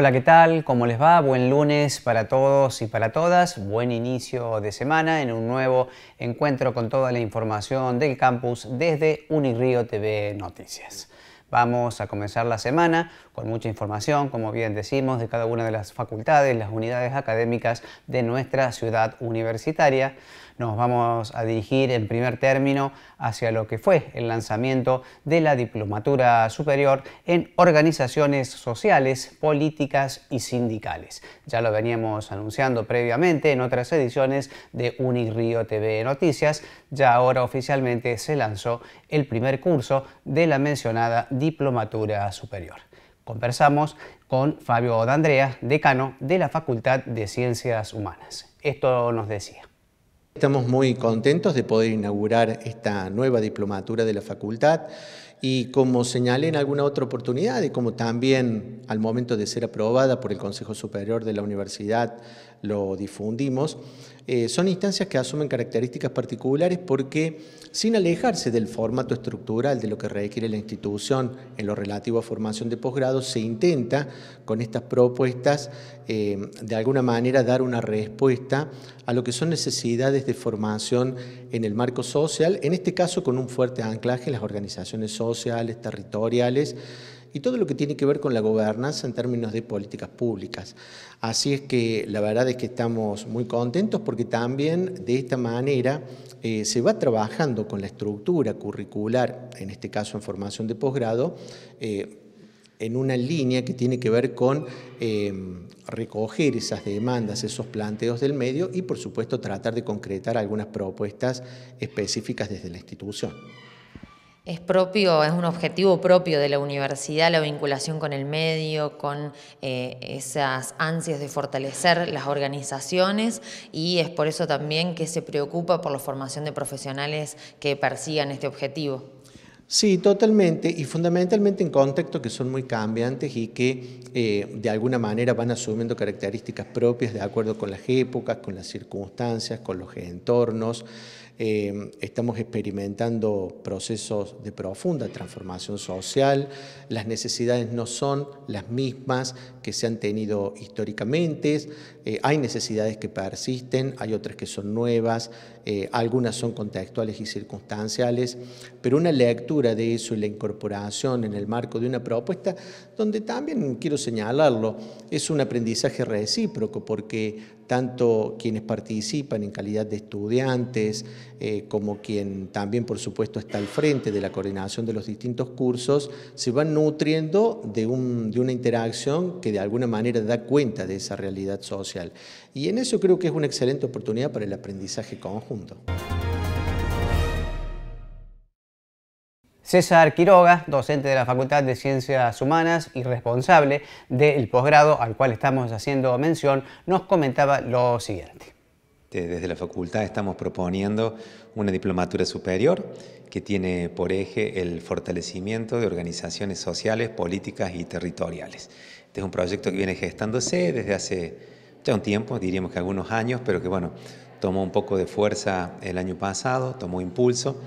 Hola, ¿qué tal? ¿Cómo les va? Buen lunes para todos y para todas. Buen inicio de semana en un nuevo encuentro con toda la información del campus desde Unirío TV Noticias. Vamos a comenzar la semana con mucha información, como bien decimos, de cada una de las facultades, las unidades académicas de nuestra ciudad universitaria nos vamos a dirigir en primer término hacia lo que fue el lanzamiento de la Diplomatura Superior en organizaciones sociales, políticas y sindicales. Ya lo veníamos anunciando previamente en otras ediciones de Unirío TV Noticias, ya ahora oficialmente se lanzó el primer curso de la mencionada Diplomatura Superior. Conversamos con Fabio D'Andrea, decano de la Facultad de Ciencias Humanas. Esto nos decía. Estamos muy contentos de poder inaugurar esta nueva diplomatura de la facultad y como señalé en alguna otra oportunidad y como también al momento de ser aprobada por el Consejo Superior de la Universidad lo difundimos, eh, son instancias que asumen características particulares porque sin alejarse del formato estructural de lo que requiere la institución en lo relativo a formación de posgrado, se intenta con estas propuestas eh, de alguna manera dar una respuesta a lo que son necesidades de formación en el marco social, en este caso con un fuerte anclaje en las organizaciones sociales, territoriales, y todo lo que tiene que ver con la gobernanza en términos de políticas públicas. Así es que la verdad es que estamos muy contentos porque también de esta manera eh, se va trabajando con la estructura curricular, en este caso en formación de posgrado, eh, en una línea que tiene que ver con eh, recoger esas demandas, esos planteos del medio y por supuesto tratar de concretar algunas propuestas específicas desde la institución. Es propio, es un objetivo propio de la universidad la vinculación con el medio, con eh, esas ansias de fortalecer las organizaciones y es por eso también que se preocupa por la formación de profesionales que persigan este objetivo. Sí, totalmente, y fundamentalmente en contextos que son muy cambiantes y que eh, de alguna manera van asumiendo características propias de acuerdo con las épocas, con las circunstancias, con los entornos. Eh, estamos experimentando procesos de profunda transformación social, las necesidades no son las mismas que se han tenido históricamente, eh, hay necesidades que persisten, hay otras que son nuevas, eh, algunas son contextuales y circunstanciales, pero una lectura de eso y la incorporación en el marco de una propuesta donde también, quiero señalarlo, es un aprendizaje recíproco porque tanto quienes participan en calidad de estudiantes, eh, como quien también por supuesto está al frente de la coordinación de los distintos cursos, se van nutriendo de, de una interacción que de alguna manera da cuenta de esa realidad social. Y en eso creo que es una excelente oportunidad para el aprendizaje conjunto. César Quiroga, docente de la Facultad de Ciencias Humanas y responsable del posgrado al cual estamos haciendo mención, nos comentaba lo siguiente. Este, desde la facultad estamos proponiendo una diplomatura superior que tiene por eje el fortalecimiento de organizaciones sociales, políticas y territoriales. Este es un proyecto que viene gestándose desde hace ya un tiempo, diríamos que algunos años, pero que bueno, tomó un poco de fuerza el año pasado, tomó impulso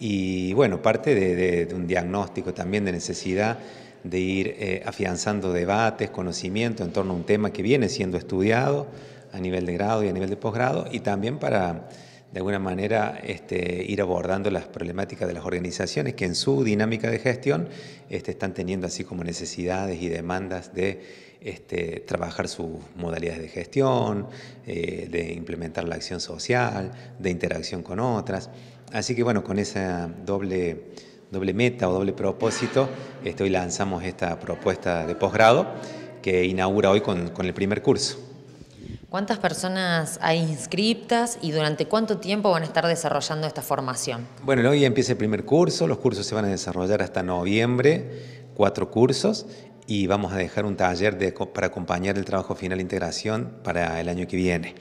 y bueno, parte de, un diagnóstico también de necesidad de ir eh, afianzando debates, conocimiento en torno a un tema que viene siendo estudiado, a nivel de grado y a nivel de posgrado, y también para, de alguna manera, este, ir abordando las problemáticas de las organizaciones que en su dinámica de gestión este, están teniendo así como necesidades y demandas de este, trabajar sus modalidades de gestión, eh, de implementar la acción social, de interacción con otras. Así que bueno, con esa doble, doble meta o doble propósito, hoy lanzamos esta propuesta de posgrado que inaugura hoy con el primer curso. ¿Cuántas personas hay inscriptas y durante cuánto tiempo van a estar desarrollando esta formación? Bueno, hoy empieza el primer curso, los cursos se van a desarrollar hasta noviembre, cuatro cursos, y vamos a dejar un taller para acompañar el trabajo final de integración para el año que viene,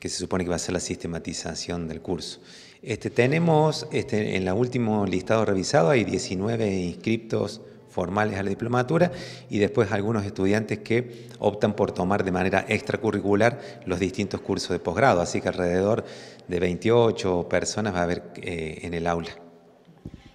que se supone que va a ser la sistematización del curso. Este tenemos este, en el último listado revisado hay 19 inscriptos formales a la diplomatura y después algunos estudiantes que optan por tomar de manera extracurricular los distintos cursos de posgrado. Así que alrededor de 28 personas va a haber eh, en el aula.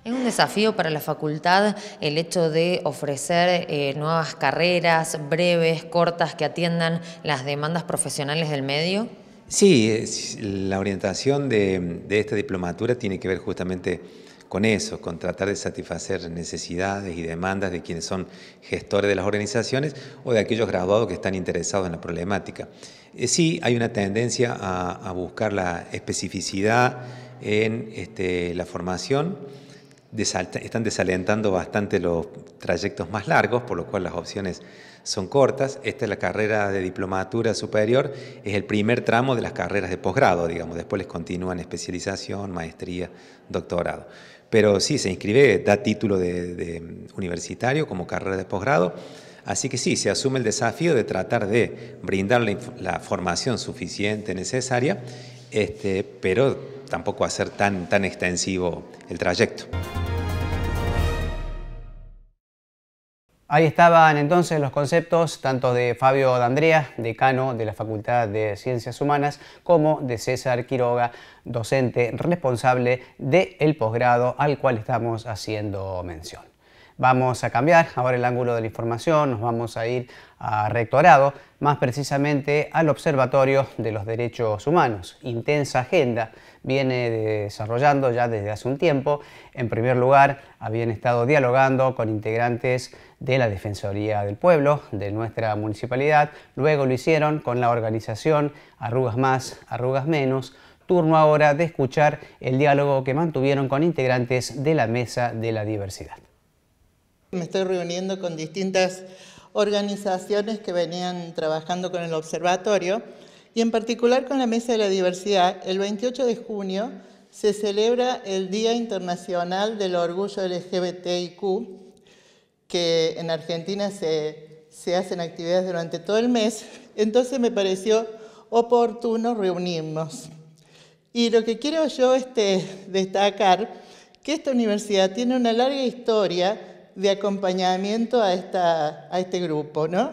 Es un desafío para la facultad el hecho de ofrecer eh, nuevas carreras breves, cortas, que atiendan las demandas profesionales del medio. Sí, la orientación de, de esta diplomatura tiene que ver justamente con eso, con tratar de satisfacer necesidades y demandas de quienes son gestores de las organizaciones o de aquellos graduados que están interesados en la problemática. Eh, sí hay una tendencia a, buscar la especificidad en este, la formación, están desalentando bastante los trayectos más largos, por lo cual las opciones son cortas. Esta es la carrera de diplomatura superior, es el primer tramo de las carreras de posgrado, digamos. Después les continúan especialización, maestría, doctorado. Pero sí, se inscribe, da título de, universitario como carrera de posgrado. Así que sí, se asume el desafío de tratar de brindar la, formación suficiente, necesaria, este, pero tampoco hacer tan, tan extensivo el trayecto. Ahí estaban entonces los conceptos tanto de Fabio D'Andrea, decano de la Facultad de Ciencias Humanas, como de César Quiroga, docente responsable del posgrado al cual estamos haciendo mención. Vamos a cambiar ahora el ángulo de la información, nos vamos a ir a rectorado, más precisamente al Observatorio de los Derechos Humanos. Intensa agenda viene desarrollando ya desde hace un tiempo. En primer lugar, habían estado dialogando con integrantes de la Defensoría del Pueblo, de nuestra municipalidad. Luego lo hicieron con la organización Arrugas Más, Arrugas Menos, turno ahora de escuchar el diálogo que mantuvieron con integrantes de la Mesa de la Diversidad. Me estoy reuniendo con distintas organizaciones que venían trabajando con el observatorio y en particular con la Mesa de la Diversidad. El 28 de junio se celebra el Día Internacional del Orgullo LGBTIQ, que en Argentina se, se hacen actividades durante todo el mes. Entonces me pareció oportuno reunirnos. Y lo que quiero yo este, destacar, que esta universidad tiene una larga historia de acompañamiento a, esta, a este grupo. ¿no?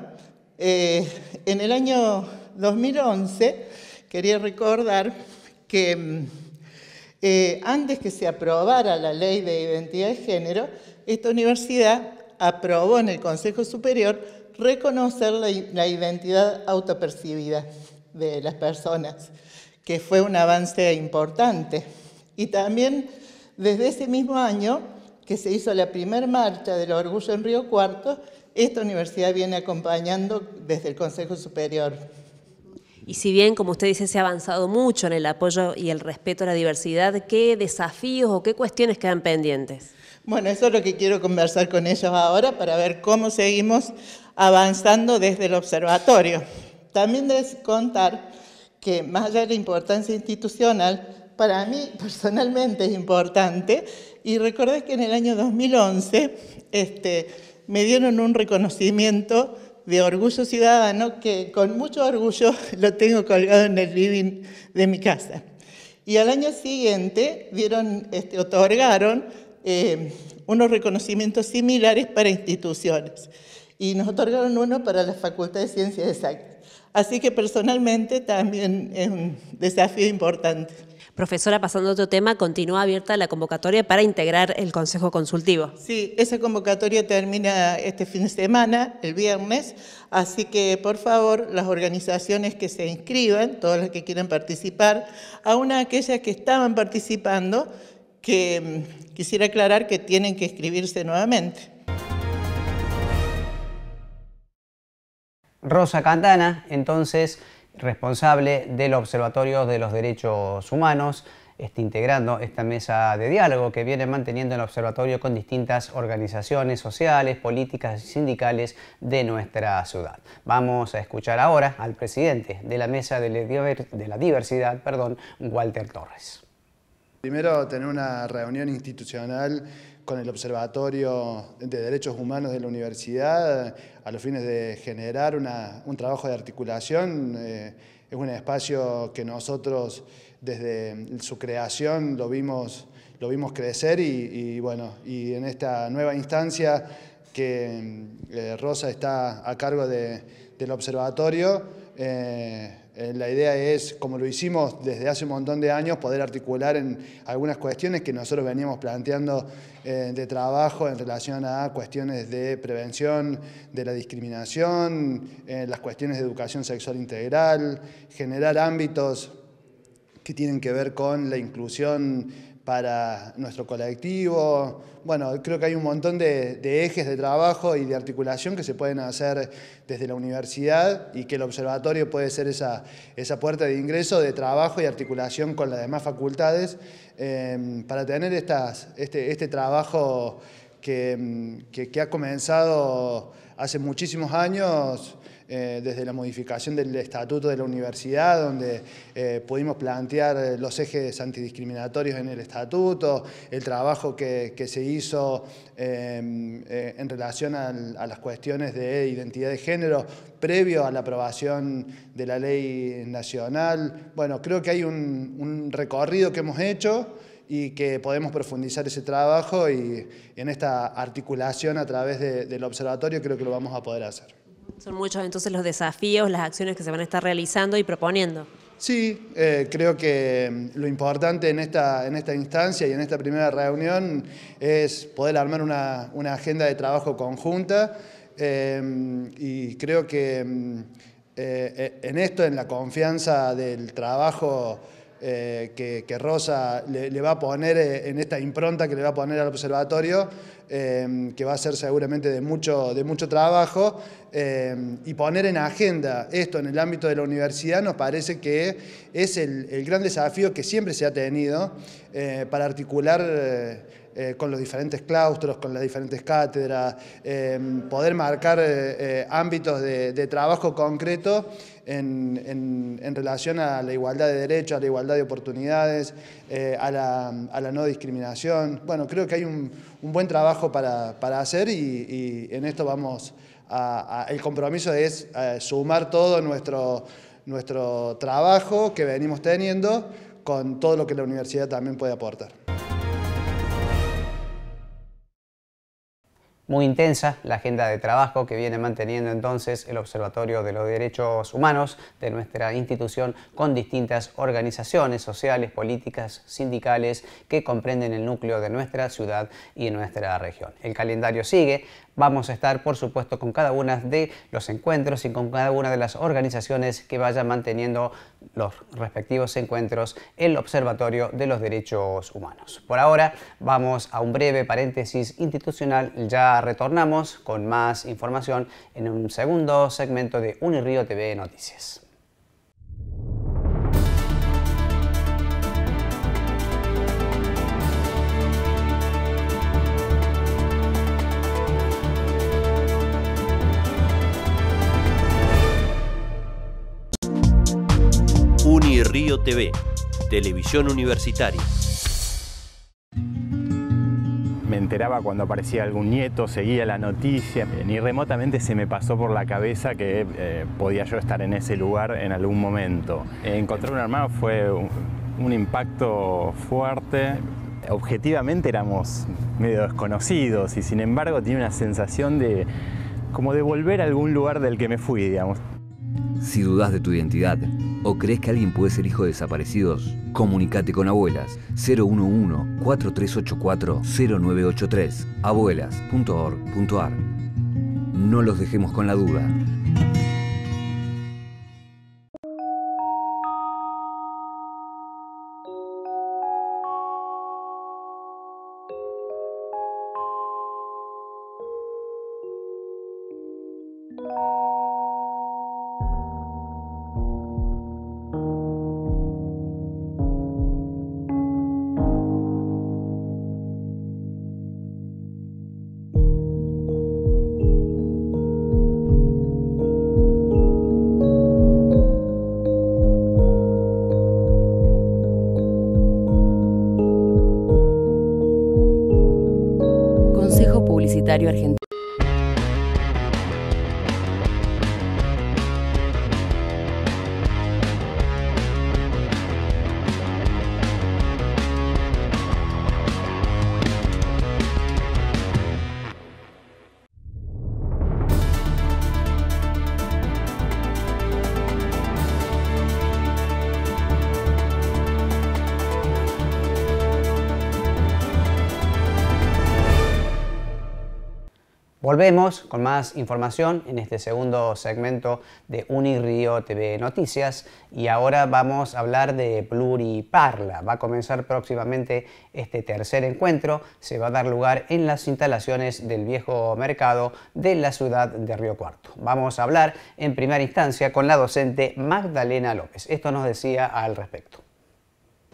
Eh, en el año 2011, quería recordar que eh, antes que se aprobara la ley de identidad de género, esta universidad aprobó en el Consejo Superior reconocer la, la identidad autopercibida de las personas, que fue un avance importante. Y también desde ese mismo año que se hizo la primer marcha del orgullo en Río Cuarto, esta universidad viene acompañando desde el Consejo Superior. Y si bien, como usted dice, se ha avanzado mucho en el apoyo y el respeto a la diversidad, ¿qué desafíos o qué cuestiones quedan pendientes? Bueno, eso es lo que quiero conversar con ellos ahora para ver cómo seguimos avanzando desde el observatorio. También debes contar que más allá de la importancia institucional, para mí personalmente es importante. Y recordé que en el año 2011 este, me dieron un reconocimiento de orgullo ciudadano que con mucho orgullo lo tengo colgado en el living de mi casa. Y al año siguiente dieron, este, otorgaron eh, unos reconocimientos similares para instituciones. Y nos otorgaron uno para la Facultad de Ciencias Exactas. Así que personalmente también es un desafío importante. Profesora, pasando a otro tema, continúa abierta la convocatoria para integrar el Consejo Consultivo. Sí, esa convocatoria termina este fin de semana, el viernes, así que por favor las organizaciones que se inscriban, todas las que quieran participar, aún aquellas que estaban participando, que mm, quisiera aclarar que tienen que inscribirse nuevamente. Rosa Cantana, entonces responsable del Observatorio de los Derechos Humanos, está integrando esta mesa de diálogo que viene manteniendo el observatorio con distintas organizaciones sociales, políticas y sindicales de nuestra ciudad. Vamos a escuchar ahora al presidente de la mesa de la diversidad, perdón, Walter Torres. Primero, tener una reunión institucional con el Observatorio de Derechos Humanos de la Universidad a los fines de generar un trabajo de articulación. Eh, es un espacio que nosotros desde su creación lo vimos, lo vimos crecer y, bueno, y en esta nueva instancia que eh, Rosa está a cargo del observatorio, eh, eh, la idea es, como lo hicimos desde hace un montón de años, poder articular en algunas cuestiones que nosotros veníamos planteando eh, de trabajo en relación a cuestiones de prevención de la discriminación, eh, las cuestiones de educación sexual integral, generar ámbitos que tienen que ver con la inclusión para nuestro colectivo. Bueno, creo que hay un montón de, ejes de trabajo y de articulación que se pueden hacer desde la universidad y que el observatorio puede ser esa, puerta de ingreso de trabajo y articulación con las demás facultades em, para tener estas, este, este trabajo em, que ha comenzado hace muchísimos años eh, desde la modificación del estatuto de la universidad, donde eh, pudimos plantear eh, los ejes antidiscriminatorios en el estatuto, el trabajo que, se hizo em, en relación a, las cuestiones de identidad de género previo a la aprobación de la ley nacional. Bueno, creo que hay un, recorrido que hemos hecho y que podemos profundizar ese trabajo y en esta articulación a través del observatorio creo que lo vamos a poder hacer. Son muchos entonces los desafíos, las acciones que se van a estar realizando y proponiendo. Sí, eh, creo que mm, lo importante en esta, en esta instancia y en esta primera reunión es poder armar una, agenda de trabajo conjunta eh, y creo que mm, eh, en esto, en la confianza del trabajo eh, que, Rosa le, va a poner eh, en esta impronta que le va a poner al observatorio, eh, que va a ser seguramente de mucho, de mucho trabajo, y poner en agenda esto en el ámbito de la universidad nos parece que es el gran desafío que siempre se ha tenido para articular eh, con los diferentes claustros, con las diferentes cátedras, em, poder marcar eh, eh, ámbitos de, trabajo concreto en, relación a la igualdad de derechos, a la igualdad de oportunidades, a la, no discriminación. Bueno, creo que hay un, buen trabajo para, hacer y, en esto vamos, el compromiso es sumar todo nuestro nuestro trabajo que venimos teniendo con todo lo que la universidad también puede aportar. muy intensa la agenda de trabajo que viene manteniendo entonces el Observatorio de los Derechos Humanos de nuestra institución con distintas organizaciones sociales, políticas, sindicales que comprenden el núcleo de nuestra ciudad y nuestra región. El calendario sigue, Vamos a estar, por supuesto, con cada una de los encuentros y con cada una de las organizaciones que vayan manteniendo los respectivos encuentros en el Observatorio de los Derechos Humanos. Por ahora, vamos a un breve paréntesis institucional. Ya retornamos con más información en un segundo segmento de Unirío TV Noticias. TV, televisión universitaria. Me enteraba cuando aparecía algún nieto, seguía la noticia. Ni remotamente se me pasó por la cabeza que eh, podía yo estar en ese lugar en algún momento. Encontrar un armado fue un, impacto fuerte objetivamente éramos medio desconocidos y sin embargo tiene una sensación de como de volver a algún lugar del que me fui, digamos. Si dudas de tu identidad, o crees que alguien puede ser hijo de desaparecidos, Comunicate con abuelas 011-4384-0983 abuelas.org.ar. No los dejemos con la duda. Volvemos con más información en este segundo segmento de Unirío TV Noticias y ahora vamos a hablar de Pluriparla. Va a comenzar próximamente este tercer encuentro, se va a dar lugar en las instalaciones del viejo mercado de la ciudad de Río Cuarto. Vamos a hablar en primera instancia con la docente Magdalena López. Esto nos decía al respecto.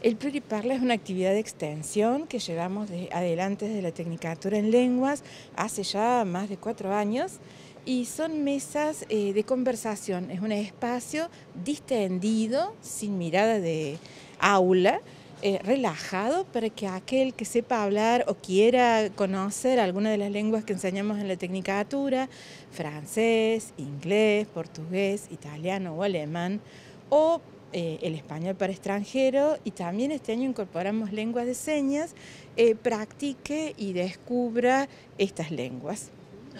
El Pluriparla es una actividad de extensión que llevamos adelante desde la Tecnicatura en Lenguas hace ya más de cuatro años y son mesas eh, de conversación. Es un espacio distendido, sin mirada de aula, eh, relajado para que aquel que sepa hablar o quiera conocer alguna de las lenguas que enseñamos en la Tecnicatura, francés, inglés, portugués, italiano o alemán, o eh, el español para extranjero y también este año incorporamos lenguas de señas, eh, practique y descubra estas lenguas.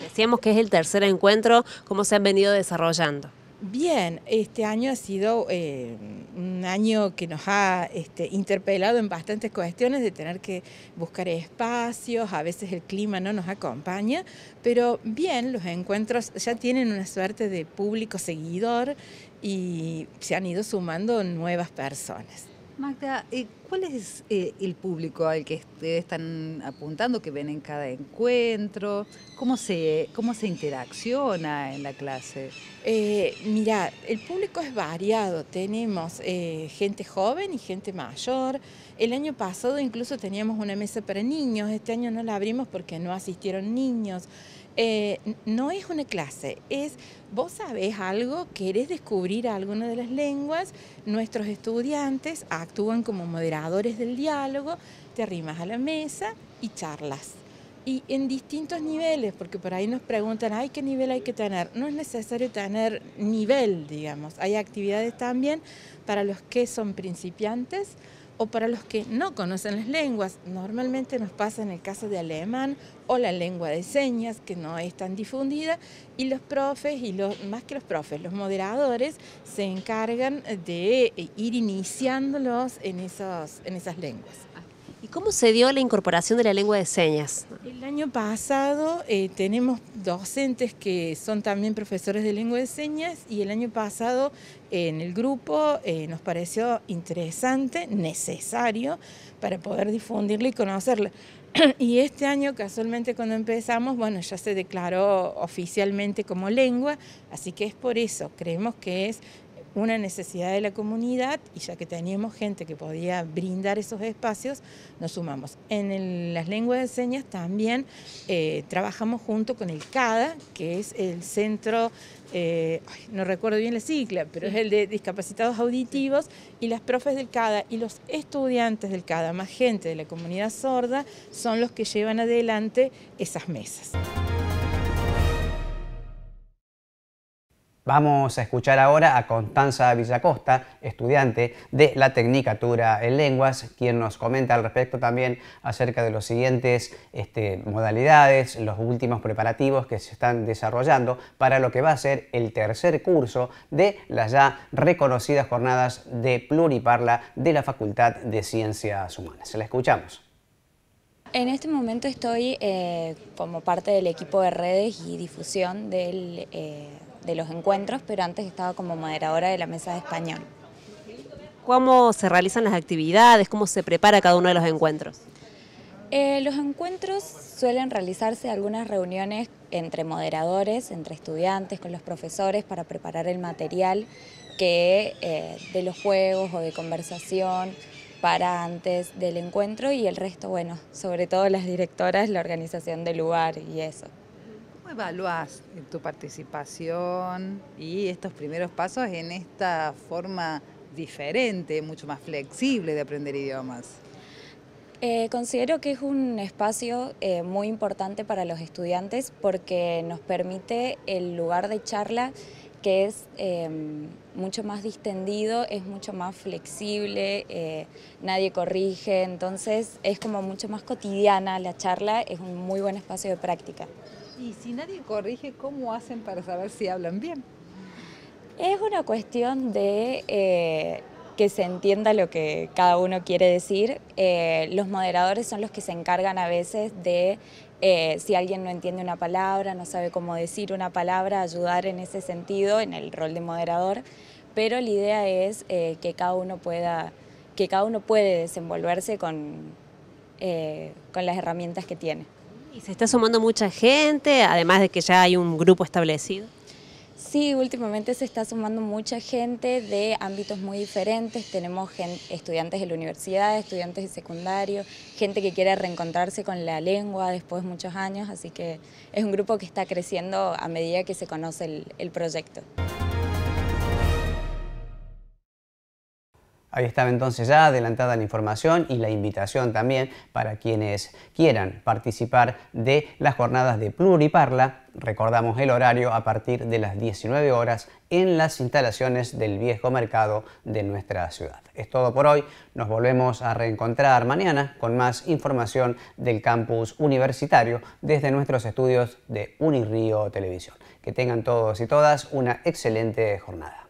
Decíamos que es el tercer encuentro, ¿cómo se han venido desarrollando? Bien, este año ha sido eh, un año que nos ha este, interpelado en bastantes cuestiones de tener que buscar espacios, a veces el clima no nos acompaña, pero bien, los encuentros ya tienen una suerte de público seguidor y se han ido sumando nuevas personas. Magda, eh, ¿cuál es eh, el público al que ustedes están apuntando, que ven en cada encuentro? ¿Cómo se, cómo se interacciona en la clase? Eh, mira, el público es variado. Tenemos eh, gente joven y gente mayor. El año pasado incluso teníamos una mesa para niños. Este año no la abrimos porque no asistieron niños. Eh, no es una clase, es vos sabés algo, querés descubrir alguna de las lenguas, nuestros estudiantes actúan como moderadores del diálogo, te arrimas a la mesa y charlas. Y en distintos niveles, porque por ahí nos preguntan, ay, ¿qué nivel hay que tener? No es necesario tener nivel, digamos. Hay actividades también para los que son principiantes, o para los que no conocen las lenguas. Normalmente nos pasa en el caso de alemán o la lengua de señas, que no es tan difundida, y los profes, y los, más que los profes, los moderadores se encargan de eh, ir iniciándolos en, en esas lenguas. ¿Y cómo se dio la incorporación de la lengua de señas? El año pasado eh, tenemos docentes que son también profesores de lengua de señas y el año pasado eh, en el grupo eh, nos pareció interesante, necesario para poder difundirla y conocerla. Y este año, casualmente cuando empezamos, bueno, ya se declaró oficialmente como lengua, así que es por eso, creemos que es una necesidad de la comunidad y ya que teníamos gente que podía brindar esos espacios, nos sumamos. En las lenguas de señas también eh, trabajamos junto con el CADA, que es el centro, eh, no recuerdo bien la sigla, pero es el de discapacitados auditivos, y las profes del CADA y los estudiantes del CADA, más gente de la comunidad sorda, son los que llevan adelante esas mesas. Vamos a escuchar ahora a Constanza Villacosta, estudiante de la Tecnicatura en Lenguas, quien nos comenta al respecto también acerca de los siguientes este, modalidades, los últimos preparativos que se están desarrollando para lo que va a ser el tercer curso de las ya reconocidas jornadas de pluriparla de la Facultad de Ciencias Humanas. La escuchamos. En este momento estoy eh, como parte del equipo de redes y difusión eh, de los encuentros, pero antes estaba como moderadora de la mesa de español. ¿Cómo se realizan las actividades? ¿Cómo se prepara cada uno de los encuentros? Eh, los encuentros suelen realizarse algunas reuniones entre moderadores, entre estudiantes, con los profesores para preparar el material que, de los juegos o de conversación, para antes del encuentro y el resto, bueno, sobre todo las directoras, la organización del lugar y eso. ¿Cómo evalúas tu participación y estos primeros pasos en esta forma diferente, mucho más flexible de aprender idiomas? Eh, considero que es un espacio eh, muy importante para los estudiantes porque nos permite el lugar de charla que es em, mucho más distendido, es mucho más flexible, eh, nadie corrige, entonces es como mucho más cotidiana la charla, es un muy buen espacio de práctica. Y si nadie corrige, ¿cómo hacen para saber si hablan bien? Es una cuestión de eh, que se entienda lo que cada uno quiere decir. Eh, los moderadores son los que se encargan a veces de eh, si alguien no entiende una palabra, no sabe cómo decir una palabra, ayudar en ese sentido, en el rol de moderador, pero la idea es eh, que cada uno pueda, que cada uno puede desenvolverse con, eh, con las herramientas que tiene. ¿Y se está sumando mucha gente, además de que ya hay un grupo establecido? Sí, últimamente se está sumando mucha gente de ámbitos muy diferentes. Tenemos estudiantes de la universidad, estudiantes de secundario, gente que quiere reencontrarse con la lengua después de muchos años, así que es un grupo que está creciendo a medida que se conoce el proyecto. Ahí estaba entonces ya adelantada la información y la invitación también para quienes quieran participar de las jornadas de Pluriparla. Recordamos el horario a partir de las 19 horas en las instalaciones del viejo mercado de nuestra ciudad. Es todo por hoy, nos volvemos a reencontrar mañana con más información del campus universitario desde nuestros estudios de Unirío Televisión. Que tengan todos y todas una excelente jornada.